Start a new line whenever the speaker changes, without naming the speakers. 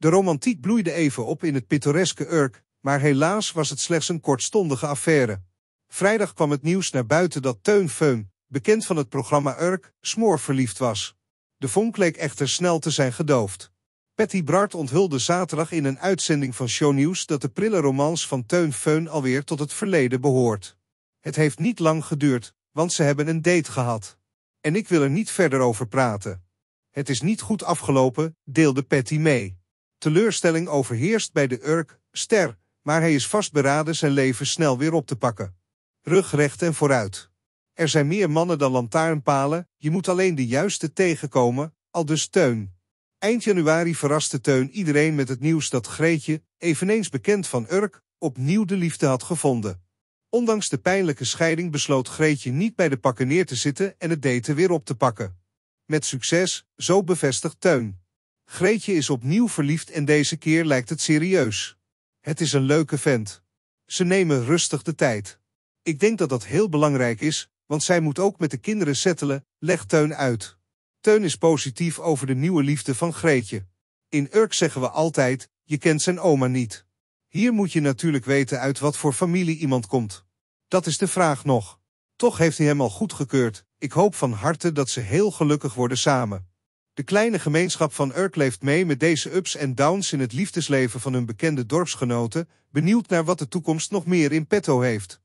De romantiek bloeide even op in het pittoreske Urk, maar helaas was het slechts een kortstondige affaire. Vrijdag kwam het nieuws naar buiten dat Teun Feun, bekend van het programma Urk, smoorverliefd was. De vonk leek echter snel te zijn gedoofd. Patty Bart onthulde zaterdag in een uitzending van Shownieuws dat de prille romance van Teun Feun alweer tot het verleden behoort. Het heeft niet lang geduurd, want ze hebben een date gehad. En ik wil er niet verder over praten. Het is niet goed afgelopen, deelde Patty mee. Teleurstelling overheerst bij de Urk, ster, maar hij is vastberaden zijn leven snel weer op te pakken. Rugrecht en vooruit. Er zijn meer mannen dan lantaarnpalen, je moet alleen de juiste tegenkomen, al dus Teun. Eind januari verraste Teun iedereen met het nieuws dat Greetje, eveneens bekend van Urk, opnieuw de liefde had gevonden. Ondanks de pijnlijke scheiding besloot Greetje niet bij de pakken neer te zitten en het daten weer op te pakken. Met succes, zo bevestigt Teun. Greetje is opnieuw verliefd en deze keer lijkt het serieus. Het is een leuke vent. Ze nemen rustig de tijd. Ik denk dat dat heel belangrijk is, want zij moet ook met de kinderen settelen, legt Teun uit. Teun is positief over de nieuwe liefde van Greetje. In Urk zeggen we altijd, je kent zijn oma niet. Hier moet je natuurlijk weten uit wat voor familie iemand komt. Dat is de vraag nog. Toch heeft hij hem al goedgekeurd. Ik hoop van harte dat ze heel gelukkig worden samen. De kleine gemeenschap van Urk leeft mee met deze ups en downs in het liefdesleven van hun bekende dorpsgenoten, benieuwd naar wat de toekomst nog meer in petto heeft.